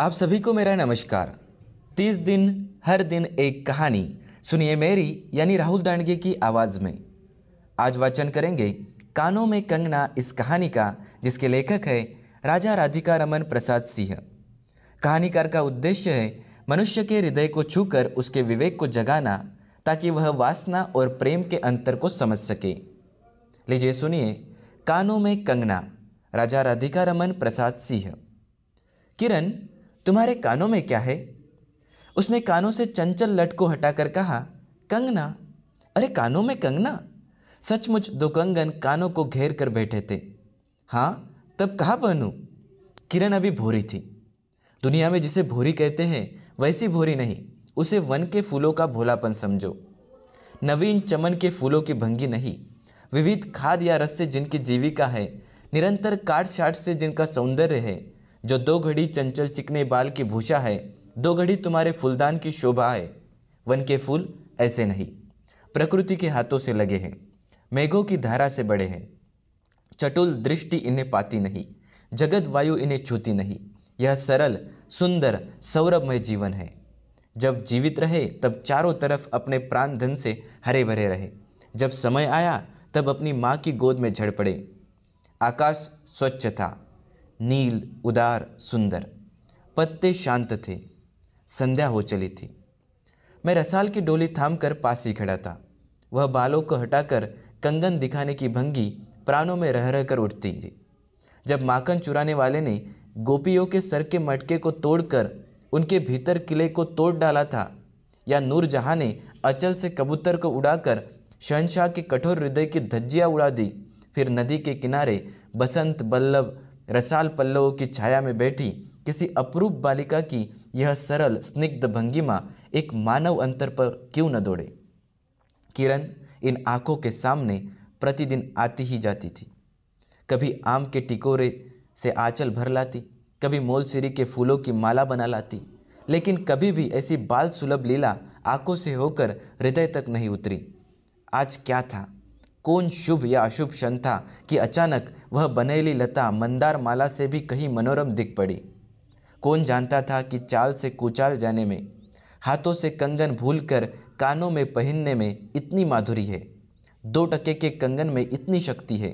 आप सभी को मेरा नमस्कार तीस दिन हर दिन एक कहानी सुनिए मेरी यानी राहुल दांडगे की आवाज़ में आज वाचन करेंगे कानों में कंगना इस कहानी का जिसके लेखक है राजा राधिका रमन प्रसाद सिंह कहानीकार का उद्देश्य है मनुष्य के हृदय को छूकर उसके विवेक को जगाना ताकि वह वासना और प्रेम के अंतर को समझ सके लीजिए सुनिए कानों में कंगना राजा राधिका रमन प्रसाद सिंह किरण तुम्हारे कानों में क्या है उसने कानों से चंचल लट को हटाकर कहा कंगना अरे कानों में कंगना सचमुच दो कंगन कानों को घेर कर बैठे थे हाँ तब कहाँ पहनूँ किरण अभी भोरी थी दुनिया में जिसे भोरी कहते हैं वैसी भोरी नहीं उसे वन के फूलों का भोलापन समझो नवीन चमन के फूलों की भंगी नहीं विविध खाद या रस से जिनकी जीविका है निरंतर काट शाट से जिनका सौंदर्य है जो दो घड़ी चंचल चिकने बाल की भूषा है दो घड़ी तुम्हारे फूलदान की शोभा है वन के फूल ऐसे नहीं प्रकृति के हाथों से लगे हैं मेघों की धारा से बड़े हैं चटुल दृष्टि इन्हें पाती नहीं जगत वायु इन्हें छूती नहीं यह सरल सुंदर सौरभमय जीवन है जब जीवित रहे तब चारों तरफ अपने प्राण धन से हरे भरे रहे जब समय आया तब अपनी माँ की गोद में झड़ पड़े आकाश स्वच्छ था नील उदार सुंदर पत्ते शांत थे संध्या हो चली थी मैं रसाल की डोली थाम कर पास ही खड़ा था वह बालों को हटाकर कंगन दिखाने की भंगी प्राणों में रह रह कर उठती थी जब माखन चुराने वाले ने गोपियों के सर के मटके को तोड़कर उनके भीतर किले को तोड़ डाला था या नूर जहाँ ने अचल से कबूतर को उड़ाकर शहनशाह के कठोर हृदय की धज्जियाँ उड़ा दी फिर नदी के किनारे बसंत बल्लभ रसाल पल्लवों की छाया में बैठी किसी अपरूप बालिका की यह सरल स्निग्ध भंगिमा एक मानव अंतर पर क्यों न दौड़े किरण इन आँखों के सामने प्रतिदिन आती ही जाती थी कभी आम के टिकोरे से आंचल भर लाती कभी मोलसिरी के फूलों की माला बना लाती लेकिन कभी भी ऐसी बाल सुलभ लीला आंखों से होकर हृदय तक नहीं उतरी आज क्या था कौन शुभ या अशुभ क्षण था कि अचानक वह बनेली लता मंदार माला से भी कहीं मनोरम दिख पड़ी कौन जानता था कि चाल से कुचाल जाने में हाथों से कंगन भूलकर कानों में पहनने में इतनी माधुरी है दो टके के कंगन में इतनी शक्ति है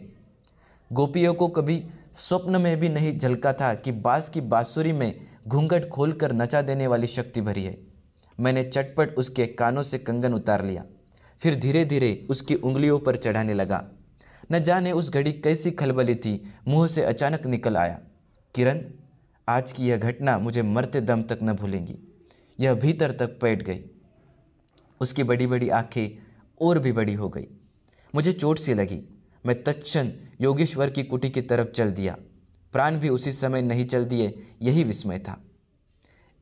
गोपियों को कभी स्वप्न में भी नहीं झलका था कि बाँस की बाँसुरी में घूंघट खोलकर नचा देने वाली शक्ति भरी है मैंने चटपट उसके कानों से कंगन उतार लिया फिर धीरे धीरे उसकी उंगलियों पर चढ़ाने लगा न जाने उस घड़ी कैसी खलबली थी मुंह से अचानक निकल आया किरण आज की यह घटना मुझे मरते दम तक न भूलेंगी यह भीतर तक बैठ गई उसकी बड़ी बड़ी आंखें और भी बड़ी हो गई मुझे चोट सी लगी मैं तत्क्षण योगेश्वर की कुटी की तरफ चल दिया प्राण भी उसी समय नहीं चल दिए यही विस्मय था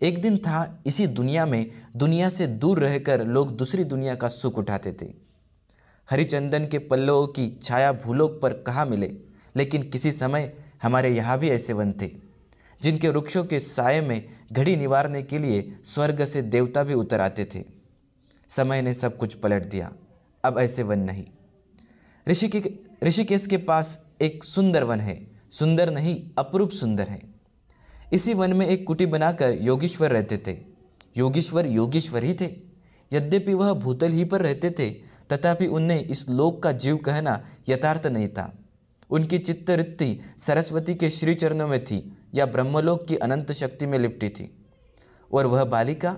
एक दिन था इसी दुनिया में दुनिया से दूर रहकर लोग दूसरी दुनिया का सुख उठाते थे हरिचंदन के पल्लवों की छाया भूलोक पर कहाँ मिले लेकिन किसी समय हमारे यहाँ भी ऐसे वन थे जिनके वृक्षों के साय में घड़ी निवारने के लिए स्वर्ग से देवता भी उतर आते थे समय ने सब कुछ पलट दिया अब ऐसे वन नहीं ऋषिकेश के पास एक सुंदर वन है सुंदर नहीं अपरूप सुंदर है इसी वन में एक कुटी बनाकर योगेश्वर रहते थे योगेश्वर योगेश्वर ही थे यद्यपि वह भूतल ही पर रहते थे तथापि उन्हें इस लोक का जीव कहना यथार्थ नहीं था उनकी चित्तवृत्ति सरस्वती के श्री चरणों में थी या ब्रह्मलोक की अनंत शक्ति में लिपटी थी और वह बालिका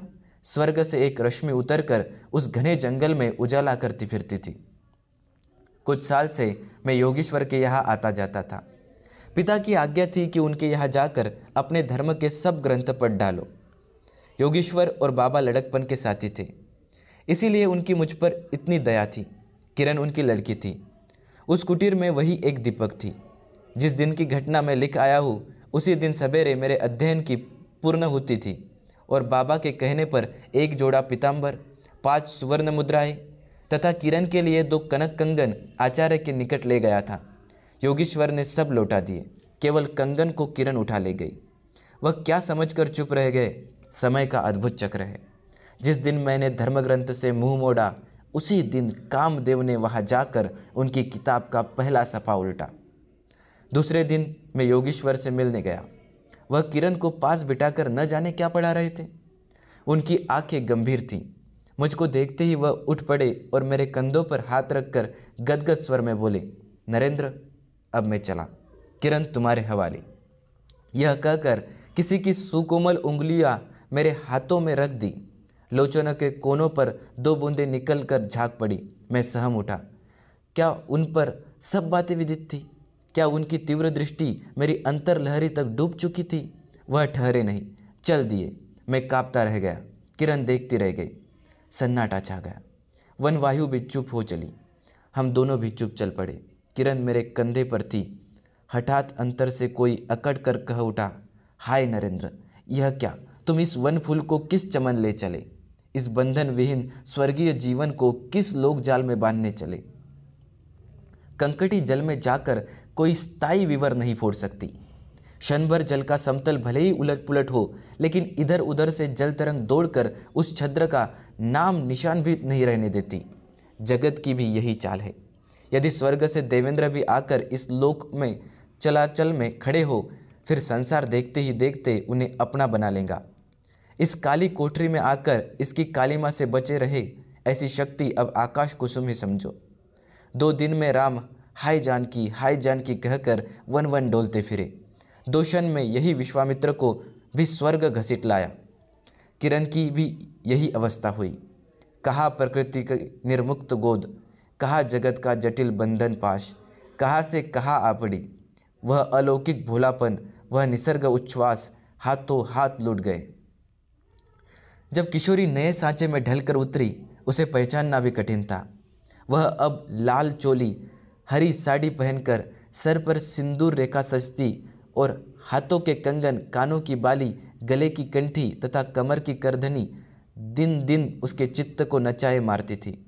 स्वर्ग से एक रश्मि उतरकर उस घने जंगल में उजाला करती फिरती थी कुछ साल से मैं योगेश्वर के यहाँ आता जाता था पिता की आज्ञा थी कि उनके यहाँ जाकर अपने धर्म के सब ग्रंथ पढ़ डालो योगेश्वर और बाबा लड़कपन के साथी थे इसीलिए उनकी मुझ पर इतनी दया थी किरण उनकी लड़की थी उस कुटीर में वही एक दीपक थी जिस दिन की घटना मैं लिख आया हूँ उसी दिन सवेरे मेरे अध्ययन की पूर्ण होती थी और बाबा के कहने पर एक जोड़ा पीताम्बर पाँच सुवर्ण मुद्राएँ तथा किरण के लिए दो कनक कंगन आचार्य के निकट ले गया था योगेश्वर ने सब लौटा दिए केवल कंगन को किरण उठा ले गई वह क्या समझकर चुप रह गए समय का अद्भुत चक्र है जिस दिन मैंने धर्मग्रंथ से मुंह मोड़ा उसी दिन कामदेव ने वहाँ जाकर उनकी किताब का पहला सफ़ा उल्टा दूसरे दिन मैं योगेश्वर से मिलने गया वह किरण को पास बिठाकर न जाने क्या पढ़ा रहे थे उनकी आंखें गंभीर थीं मुझको देखते ही वह उठ पड़े और मेरे कंधों पर हाथ रखकर गदगद स्वर में बोले नरेंद्र अब मैं चला किरण तुम्हारे हवाले यह कहकर किसी की सुकोमल उंगलियां मेरे हाथों में रख दी लोचनों के कोनों पर दो बूंदें निकल कर झाँक पड़ी मैं सहम उठा क्या उन पर सब बातें विदित थी क्या उनकी तीव्र दृष्टि मेरी अंतर लहरी तक डूब चुकी थी वह ठहरे नहीं चल दिए मैं कांपता रह गया किरण देखती रह गई सन्नाटा छा गया वन वायु भी चुप हो चली हम दोनों भी चुप चल पड़े किरण मेरे कंधे पर थी हठात अंतर से कोई अकड़ कर कह उठा हाय नरेंद्र यह क्या तुम इस वन फूल को किस चमन ले चले इस बंधन विहीन स्वर्गीय जीवन को किस लोक जाल में बांधने चले कंकटी जल में जाकर कोई स्थायी विवर नहीं फोड़ सकती क्षण भर जल का समतल भले ही उलट पुलट हो लेकिन इधर उधर से जल तरंग दौड़कर उस छद्र का नाम निशान भी नहीं रहने देती जगत की भी यही चाल है यदि स्वर्ग से देवेंद्र भी आकर इस लोक में चलाचल में खड़े हो फिर संसार देखते ही देखते उन्हें अपना बना लेगा इस काली कोठरी में आकर इसकी काली माँ से बचे रहे ऐसी शक्ति अब आकाश कुसुम ही समझो दो दिन में राम हाय जानकी हाय जानकी कहकर वन वन डोलते फिरे दोषण में यही विश्वामित्र को भी स्वर्ग घसीट लाया किरण की भी यही अवस्था हुई कहा प्रकृति की निर्मुक्त गोद कहा जगत का जटिल बंधन पाश कहाँ से कहाँ आपड़ी वह अलौकिक भोलापन वह निसर्ग उच्छ्वास हाथों हाथ लुट गए जब किशोरी नए सांचे में ढलकर उतरी उसे पहचानना भी कठिन था वह अब लाल चोली हरी साड़ी पहनकर सर पर सिंदूर रेखा सजती और हाथों के कंगन कानों की बाली गले की कंठी तथा कमर की करधनी दिन दिन उसके चित्त को नचाए मारती थी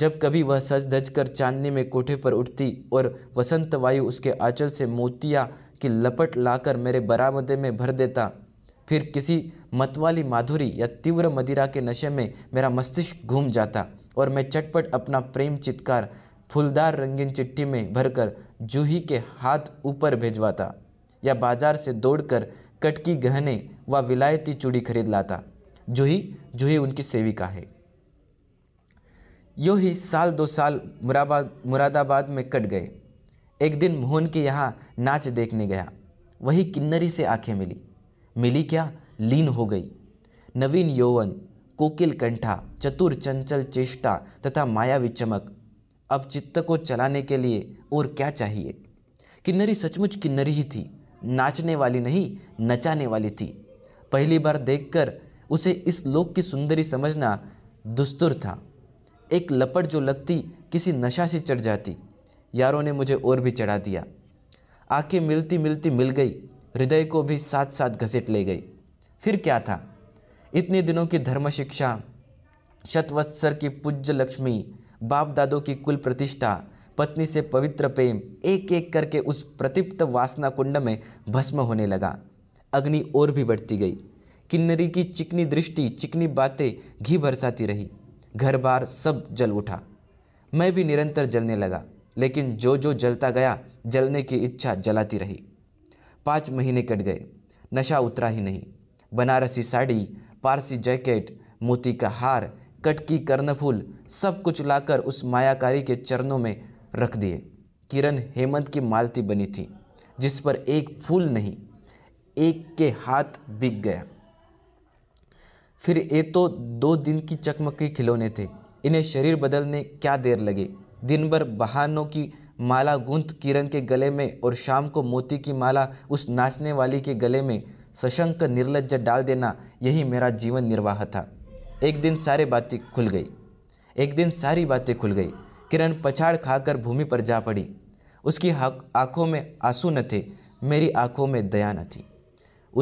जब कभी वह सज धज कर चांदनी में कोठे पर उठती और वसंत वायु उसके आंचल से मोतिया की लपट लाकर मेरे बरामदे में भर देता फिर किसी मतवाली माधुरी या तीव्र मदिरा के नशे में मेरा मस्तिष्क घूम जाता और मैं चटपट अपना प्रेम चित्कार फुलदार रंगीन चिट्ठी में भरकर जूही के हाथ ऊपर भिजवाता या बाजार से दौड़कर कटकी गहने व विलायती चूड़ी खरीद लाता जूही जूही उनकी सेविका है यो ही साल दो साल मुराबाद मुरादाबाद में कट गए एक दिन मोहन के यहाँ नाच देखने गया वही किन्नरी से आंखें मिली मिली क्या लीन हो गई नवीन यौवन कोकिल कंठा चतुर चंचल चेष्टा तथा मायावी चमक अब चित्त को चलाने के लिए और क्या चाहिए किन्नरी सचमुच किन्नरी ही थी नाचने वाली नहीं नचाने वाली थी पहली बार देखकर उसे इस लोक की सुंदरी समझना दुस्तुर था एक लपट जो लगती किसी नशा से चढ़ जाती यारों ने मुझे और भी चढ़ा दिया आंखें मिलती मिलती मिल गई हृदय को भी साथ साथ घसीट ले गई फिर क्या था इतने दिनों की धर्म शिक्षा शतवत्सर की पूज्य लक्ष्मी बाप दादों की कुल प्रतिष्ठा पत्नी से पवित्र प्रेम एक एक करके उस प्रतिप्त वासना कुंड में भस्म होने लगा अग्नि और भी बढ़ती गई किन्नरी की चिकनी दृष्टि चिकनी बातें घी बरसाती रही घर बार सब जल उठा मैं भी निरंतर जलने लगा लेकिन जो जो जलता गया जलने की इच्छा जलाती रही पाँच महीने कट गए नशा उतरा ही नहीं बनारसी साड़ी पारसी जैकेट मोती का हार कटकी कर्णफूल सब कुछ लाकर उस मायाकारी के चरणों में रख दिए किरण हेमंत की मालती बनी थी जिस पर एक फूल नहीं एक के हाथ बिक गया फिर ये तो दो दिन की चकमकी खिलौने थे इन्हें शरीर बदलने क्या देर लगे दिन भर बहानों की माला गूंथ किरण के गले में और शाम को मोती की माला उस नाचने वाली के गले में सशंक निर्लज डाल देना यही मेरा जीवन निर्वाह था एक दिन सारी बातें खुल गई एक दिन सारी बातें खुल गई किरण पछाड़ खाकर भूमि पर जा पड़ी उसकी आंखों में आंसू न थे मेरी आंखों में दया न थी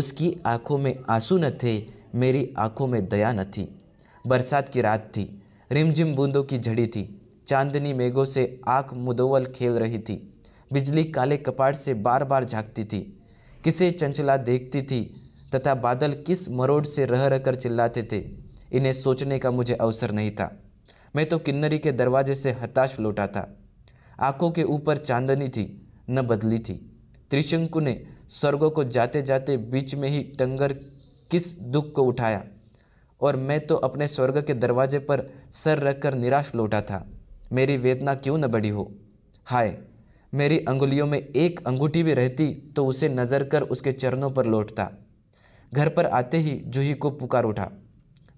उसकी आंखों में आंसू न थे मेरी आंखों में दया न थी बरसात की रात थी रिमझिम बूंदों की झड़ी थी चांदनी मेघों से आँख मुदोवल खेल रही थी बिजली काले कपाट से बार बार झांकती थी किसे चंचला देखती थी तथा बादल किस मरोड़ से रह रहकर चिल्लाते थे इन्हें सोचने का मुझे अवसर नहीं था मैं तो किन्नरी के दरवाजे से हताश लौटा था आंखों के ऊपर चांदनी थी न बदली थी त्रिशंकु ने स्वर्गों को जाते जाते बीच में ही टंगर किस दुख को उठाया और मैं तो अपने स्वर्ग के दरवाजे पर सर रखकर निराश लौटा था मेरी वेदना क्यों न बढ़ी हो हाय मेरी अंगुलियों में एक अंगूठी भी रहती तो उसे नज़र कर उसके चरणों पर लौटता घर पर आते ही जूही को पुकार उठा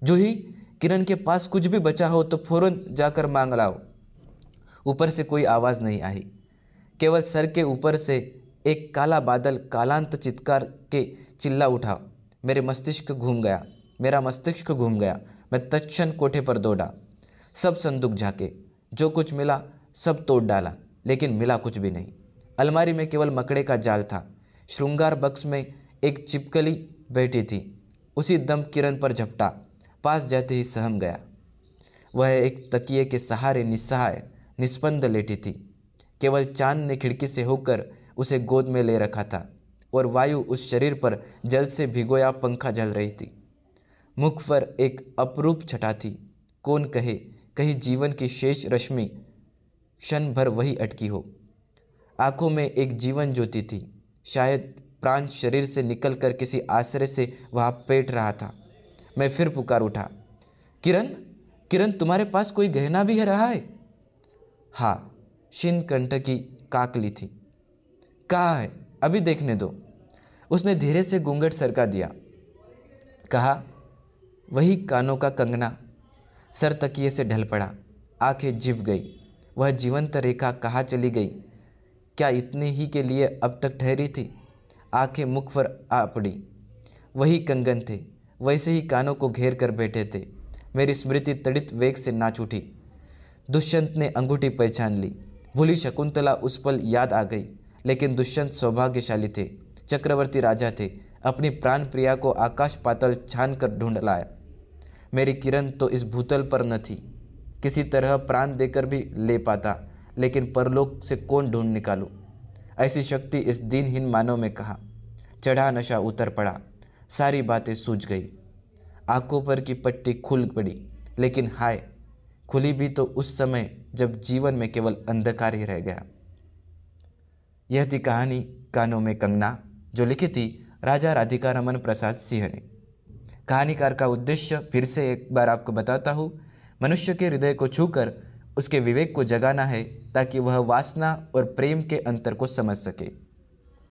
जूही किरण के पास कुछ भी बचा हो तो फ़ौरन जाकर मांग लाओ ऊपर से कोई आवाज़ नहीं आई केवल सर के ऊपर से एक काला बादल कालांत चित्कार के चिल्ला उठा मेरे मस्तिष्क घूम गया मेरा मस्तिष्क घूम गया मैं तत्न कोठे पर दौड़ा सब संदूक झाके जो कुछ मिला सब तोड़ डाला लेकिन मिला कुछ भी नहीं अलमारी में केवल मकड़े का जाल था श्रृंगार बक्स में एक चिपकली बैठी थी उसी दम किरण पर झपटा पास जाते ही सहम गया वह एक तकिए के सहारे निस्सहाय निस्पंद लेटी थी केवल चांद ने खिड़की से होकर उसे गोद में ले रखा था और वायु उस शरीर पर जल से भिगोया पंखा जल रही थी मुख पर एक अपरूप छटा थी कौन कहे कहीं जीवन की शेष रश्मि क्षण भर वही अटकी हो आंखों में एक जीवन ज्योति थी शायद प्राण शरीर से निकलकर किसी आश्रय से वहाँ पेट रहा था मैं फिर पुकार उठा किरण किरण तुम्हारे पास कोई गहना भी है रहा है हाँ शिन कंठ की काकली थी कहा है अभी देखने दो उसने धीरे से घूंघट सरका दिया कहा वही कानों का कंगना सर तकिए से ढल पड़ा आंखें जिप गई वह जीवंत रेखा कहाँ चली गई क्या इतने ही के लिए अब तक ठहरी थी आंखें मुख पर आ पड़ी वही कंगन थे वैसे ही कानों को घेर कर बैठे थे मेरी स्मृति तड़ित वेग से नाच उठी दुष्यंत ने अंगूठी पहचान ली भूली शकुंतला उस पल याद आ गई लेकिन दुष्यंत सौभाग्यशाली थे चक्रवर्ती राजा थे अपनी प्राण प्रिया को आकाश पातल छान कर ढूंढ लाया मेरी किरण तो इस भूतल पर न थी किसी तरह प्राण देकर भी ले पाता लेकिन परलोक से कौन ढूंढ निकालू ऐसी शक्ति इस दिनहीन मानव में कहा चढ़ा नशा उतर पड़ा सारी बातें सूझ गई आंखों पर की पट्टी खुल पड़ी लेकिन हाय खुली भी तो उस समय जब जीवन में केवल अंधकार ही रह गया यह थी कहानी कानों में कंगना जो लिखी थी राजा राधिका रमन प्रसाद सिंह ने कहानीकार का उद्देश्य फिर से एक बार आपको बताता हूँ मनुष्य के हृदय को छूकर उसके विवेक को जगाना है ताकि वह वासना और प्रेम के अंतर को समझ सके